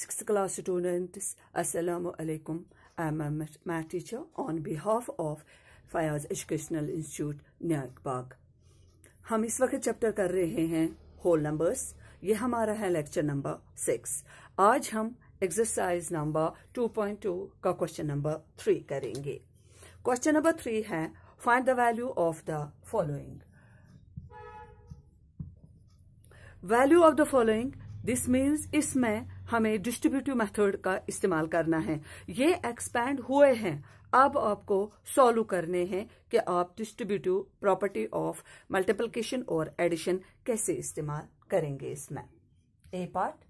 sixth class students assalamu alaikum i'm a math teacher on behalf of Fayyaz educational institute Bagh हम इस वक्त chapter कर रहे हैं होल नंबर्स ये हमारा है लेक्चर नंबर सिक्स आज हम exercise number two point two का क्वेश्चन नंबर थ्री करेंगे क्वेश्चन नंबर थ्री है find the value of the following value of the following this means इसमें हमें डिस्ट्रीब्यूटिव मेथड का इस्तेमाल करना है ये एक्सपैंड हुए हैं अब आपको सॉल्व करने हैं कि आप डिस्ट्रीब्यूटिव प्रॉपर्टी ऑफ मल्टीप्लिकेशन और एडिशन कैसे इस्तेमाल करेंगे इसमें A part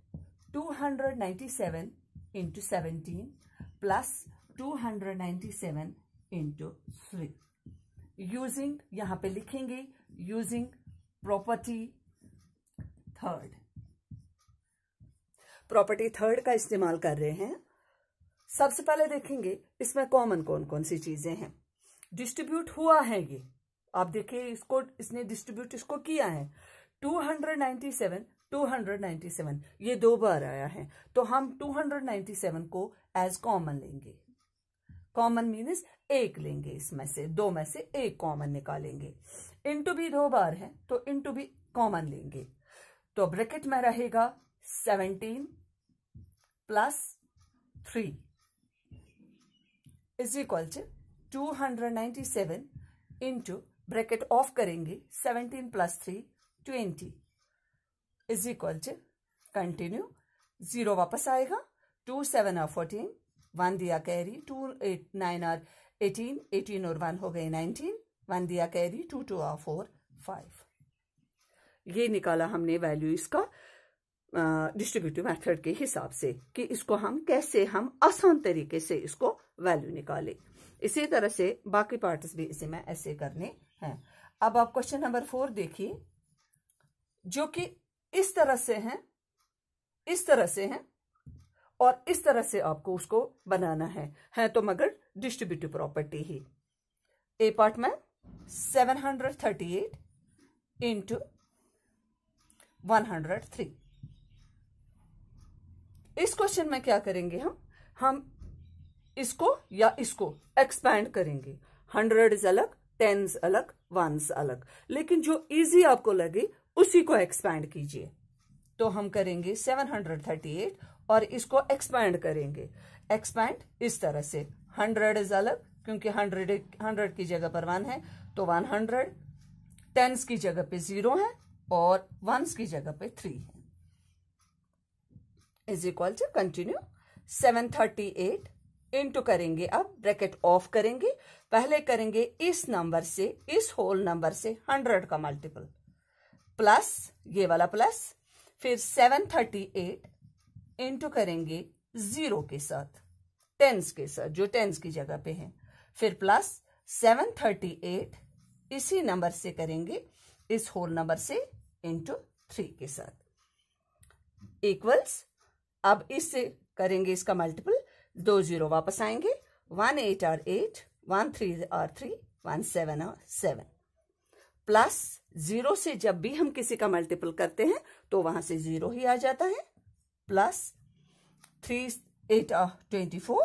297 two hundred ninety 297 into three using यहां पे लिखेंगे using property third property third का इस्तेमाल कर रहे हैं सबसे पहले देखेंगे इसमें कॉमन कौन कौन सी चीजें हैं डिस्ट्रीब्यूट हुआ है ये आप देखिए इसको इसने डिस्ट्रीब्यूट इसको किया है 297 297 ये दो बार आया है तो हम 297 को एज कॉमन लेंगे कॉमन मीन्स एक लेंगे इसमें से दो में से एक कॉमन निकालेंगे इनटू भी दो बार है तो इनटू भी कॉमन लेंगे तो ब्रैकेट में रहेगा seventeen plus three is equal to hundred ninety seven into bracket of करेंगे seventeen plus three twenty is equal to continue zero वापस आएगा two seven are fourteen one दिया carry two eight nine are eighteen eighteen और one हो गए nineteen one दिया carry two two are four five ये निकाला हमने वैल्यू इसका डिस्ट्रीब्यूटिव मेथड के हिसाब से कि इसको हम कैसे हम आसान तरीके से इसको वैल्यू निकालें इसी तरह से बाकी पार्ट्स भी इसे मैं ऐसे करने हैं अब आप क्वेश्चन नंबर फोर देखिए जो कि इस तरह से हैं इस तरह से हैं और इस तरह से आपको उसको बनाना है है तो मगर डिस्ट्रीब्यूटिव प्रॉपर्टी ही ए पार्ट में seven hundred thirty eight into one hundred three इस क्वेश्चन में क्या करेंगे हम हम इसको या इसको एक्सपैंड करेंगे हंड्रेड अलग टेन्स अलग वंस अलग लेकिन जो इजी आपको लगे उसी को एक्सपैंड कीजिए तो हम करेंगे सेवन हंड्रेड थर्टी एट और इसको एक्सपैंड करेंगे एक्सपैंड इस तरह से हंड्रेड इज अलग क्योंकि हंड्रेड हंड्रेड की जगह पर वन है तो वन हंड्रेड टेन्स की जगह पे जीरो है और वंस की जगह पे थ्री है is equal to continue eight into करेंगे अब ब्रैकेट ऑफ करेंगे पहले करेंगे इस नंबर से इस होल नंबर से हंड्रेड का मल्टीपल प्लस ये वाला प्लस फिर एट इंटू करेंगे जीरो के साथ टेंस के साथ जो टेंस की जगह पे है फिर प्लस सेवन थर्टी एट इसी नंबर से करेंगे इस होल नंबर से इंटू थ्री के साथ इक्वल्स अब इससे करेंगे इसका मल्टीपल दो जीरो वापस आएंगे one eight are eight one three are three one seven are seven plus zero से जब भी हम किसी का मल्टीपल करते हैं तो वहां से जीरो ही आ जाता है plus three eight are twenty four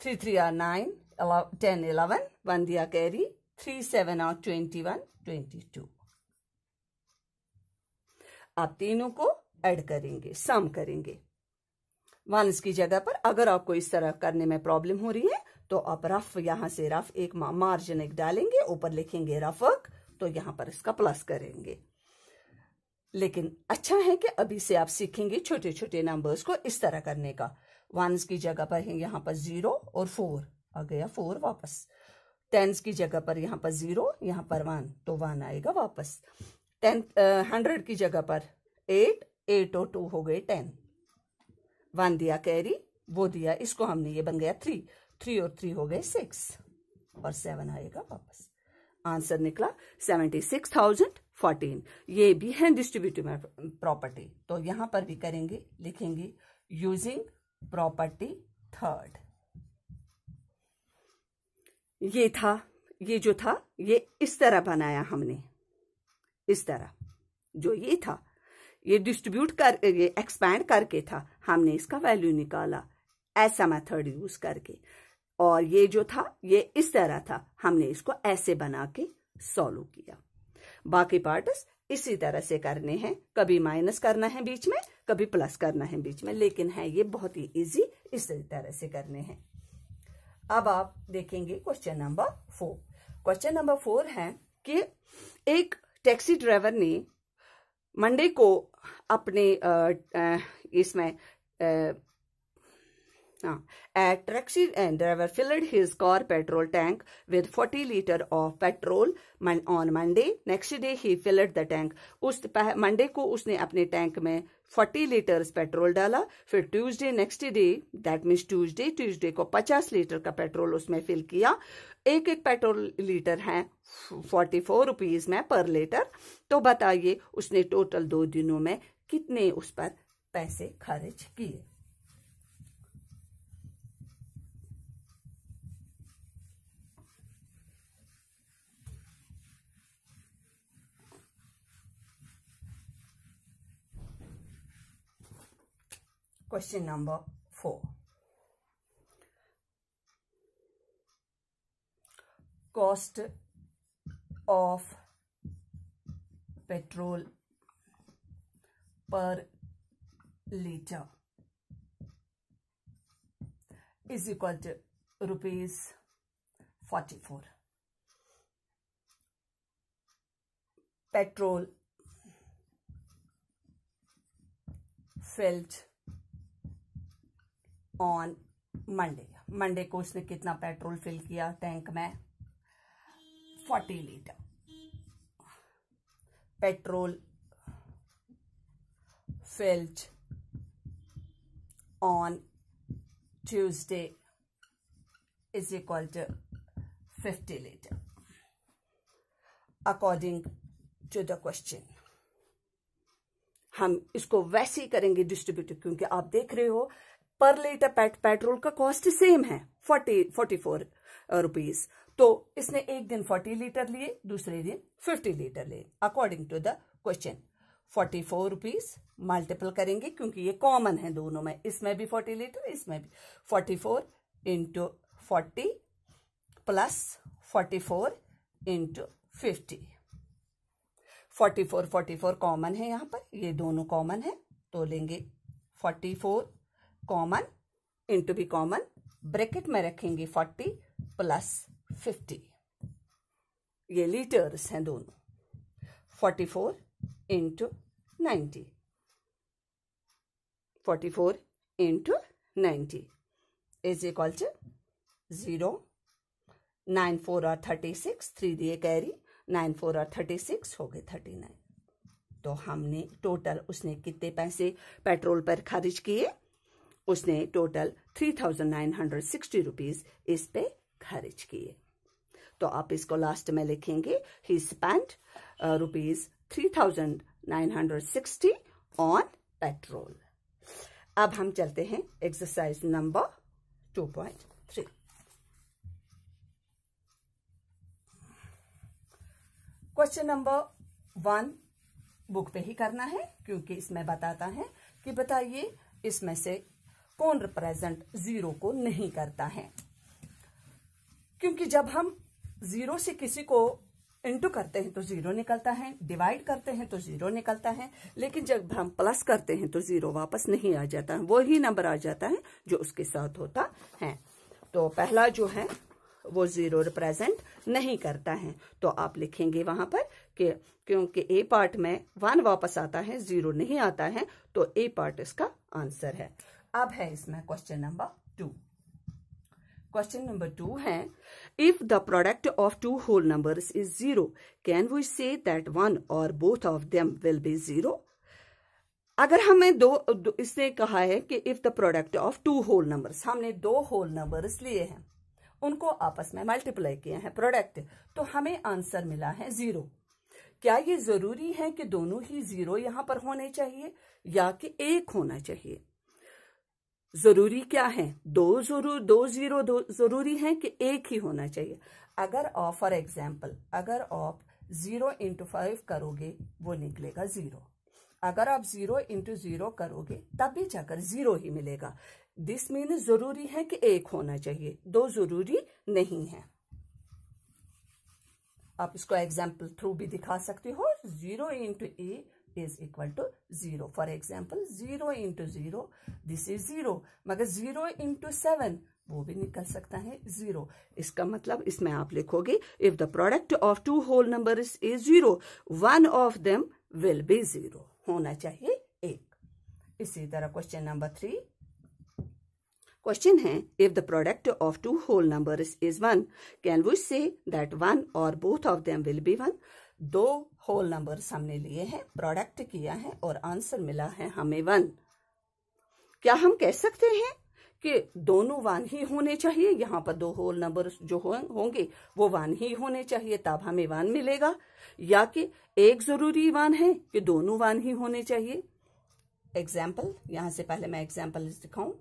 three three are nine ten eleven one दिया carry three seven are twenty one twenty two आप तीनों को ऐड करेंगे सम करेंगे वंस की जगह पर अगर आपको इस तरह करने में प्रॉब्लम हो रही है तो आप रफ यहां से रफ एक मार्जिन एक डालेंगे ऊपर लिखेंगे रफक तो यहां पर इसका प्लस करेंगे लेकिन अच्छा है कि अभी से आप सीखेंगे छोटे छोटे नंबर्स को इस तरह करने का वंस की जगह पर है यहाँ पर जीरो और फोर आ गया फोर वापस टेंस की जगह पर यहाँ पर जीरो यहाँ पर वन तो वन आएगा वापस टेंथ हंड्रेड की जगह पर एट एट और टू हो गए टेन वन दिया कैरी वो दिया इसको हमने ये बन गया थ्री थ्री और थ्री हो गए सिक्स और सेवन आएगा वापस आंसर निकला सेवेंटी सिक्स थाउजेंड फोर्टीन ये भी है डिस्ट्रीब्यूटिव प्रॉपर्टी तो यहां पर भी करेंगे लिखेंगे यूजिंग प्रॉपर्टी थर्ड ये था ये जो था ये इस तरह बनाया हमने इस तरह जो ये था ये डिस्ट्रीब्यूट कर ये एक्सपैंड करके था हमने इसका वैल्यू निकाला ऐसा मेथड यूज करके और ये जो था ये इस तरह था हमने इसको ऐसे बना के सॉल्व किया बाकी पार्ट्स इसी तरह से करने हैं कभी माइनस करना है बीच में कभी प्लस करना है बीच में लेकिन है ये बहुत ही इजी इसी तरह से करने हैं अब आप देखेंगे question number four question number four है कि एक टैक्सी ड्राइवर ने मंडे को अपने इसमें Now, हाँ, at and and driver filled his car petrol tank with 40 liter of petrol on Monday. Next day he filled the tank. उस Monday को उसने अपने टैंक में 40 लीटर पेट्रोल डाला फिर Tuesday next day that means Tuesday Tuesday को 50 litre का petrol उसमें फिल किया एक एक पेट्रोल लीटर है फोर्टी फोर रुपीज में पर लीटर तो बताइए उसने टोटल दो दिनों में कितने उस पर पैसे खर्च किए Question number 4. Cost of petrol per liter is equal to rupees 44 petrol felt on Monday Monday को उसने कितना पेट्रोल फिल किया टैंक में forty litre petrol filled on Tuesday is equal to fifty litre according to the question हम इसको वैसे ही करेंगे distributive क्योंकि आप देख रहे हो पर लीटर पेट पेट्रोल का कॉस्ट सेम है फोर्टी फोर्टी फोर रुपीज तो इसने एक दिन फोर्टी लीटर लिए दूसरे दिन फिफ्टी लीटर लिए according to the question forty four rupees multiple करेंगे क्योंकि ये कॉमन है दोनों में इसमें भी फोर्टी लीटर इसमें भी forty four into forty plus forty four into fifty forty four forty four common है यहां पर ये दोनों कॉमन है तो लेंगे forty four common into B common bracket में रखेंगे फोर्टी प्लस फिफ्टी ये लीटर्स हैं दोनों forty four into ninety forty four into ninety is equal to zero nine four और थर्टी सिक्स थ्री दिए कैरी नाइन फोर और thirty six हो गए थर्टी नाइन तो हमने टोटल उसने कितने पैसे पेट्रोल पर खर्च किए उसने total three thousand nine hundred sixty rupees इस पे खर्च किए तो आप इसको लास्ट में लिखेंगे ही spent rupees three thousand nine hundred sixty on petrol अब हम चलते हैं exercise number two point three question number one book पे ही करना है क्योंकि इसमें बताता है कि बताइए इसमें से कौन रिप्रेजेंट जीरो को नहीं करता है क्योंकि जब हम जीरो से किसी को इंटू करते हैं तो जीरो निकलता है डिवाइड करते हैं तो जीरो निकलता है लेकिन जब हम प्लस करते हैं तो जीरो वापस नहीं आ जाता है वही नंबर आ जाता है जो उसके साथ होता है तो पहला जो है वो जीरो रिप्रेजेंट नहीं करता है तो आप लिखेंगे वहां पर कि क्योंकि ए पार्ट में वन वापस आता है जीरो नहीं आता है तो ए पार्ट इसका आंसर है अब है इसमें question number two question number two है if the product of two whole numbers is zero can we say that one और both of them will be zero अगर हमें दो, दो इसने कहा है कि if the product of two whole numbers हमने दो होल नंबर्स लिए हैं उनको आपस में मल्टीप्लाई किए हैं प्रोडक्ट तो हमें आंसर मिला है जीरो क्या ये जरूरी है कि दोनों ही जीरो यहां पर होने चाहिए या कि एक होना चाहिए जरूरी क्या है दो जरूर दो जीरो दो जरूरी है कि एक ही होना चाहिए अगर ऑफ फॉर एग्जाम्पल अगर ऑफ जीरो इंटू फाइव करोगे वो निकलेगा जीरो अगर आप जीरो इंटू जीरो करोगे तब भी जाकर जीरो ही मिलेगा दिस मीन जरूरी है कि एक होना चाहिए दो जरूरी नहीं है आप इसको एग्जाम्पल थ्रू भी दिखा सकते हो zero into A is equal to 0. For example, 0 into 0, this is 0. मगर 0 into 7, वो भी निकल सकता है 0. इसका मतलब इसमें आप लिखोगे if the product of two whole number is zero one of them will be zero होना चाहिए एक इसी तरह क्वेश्चन नंबर थ्री क्वेश्चन है if the product of two whole numbers is one can we say that one और both of them will be one दो whole number हमने लिए हैं प्रोडक्ट किया है और आंसर मिला है हमें वन क्या हम कह सकते हैं कि दोनों वन ही होने चाहिए यहाँ पर दो होल नंबर जो होंगे वो वन ही होने चाहिए तब हमें वन मिलेगा या कि एक जरूरी वन है कि दोनों वन ही होने चाहिए एग्जाम्पल यहां से पहले मैं एग्जाम्पल दिखाऊं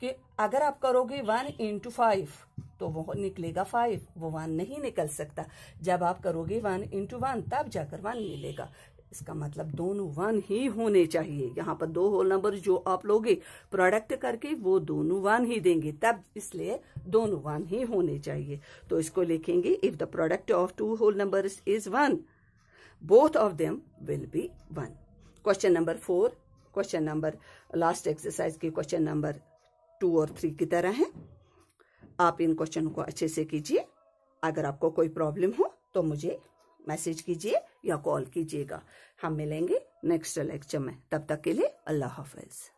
कि अगर आप करोगे वन इंटू फाइव तो वो निकलेगा फाइव वो वन नहीं निकल सकता जब आप करोगे वन इंटू वन तब जाकर वन मिलेगा इसका मतलब दोनों वन ही होने चाहिए यहाँ पर दो होल नंबर जो आप लोगे प्रोडक्ट करके वो दोनों वन ही देंगे तब इसलिए दोनों वन ही होने चाहिए तो इसको लिखेंगे if the product of two whole number is one both of them will be one question number four question number last exercise के क्वेश्चन नंबर टू और थ्री की तरह हैं आप इन क्वेश्चन को अच्छे से कीजिए अगर आपको कोई प्रॉब्लम हो तो मुझे मैसेज कीजिए या कॉल कीजिएगा हम मिलेंगे नेक्स्ट लेक्चर में तब तक के लिए अल्लाह हाफिज़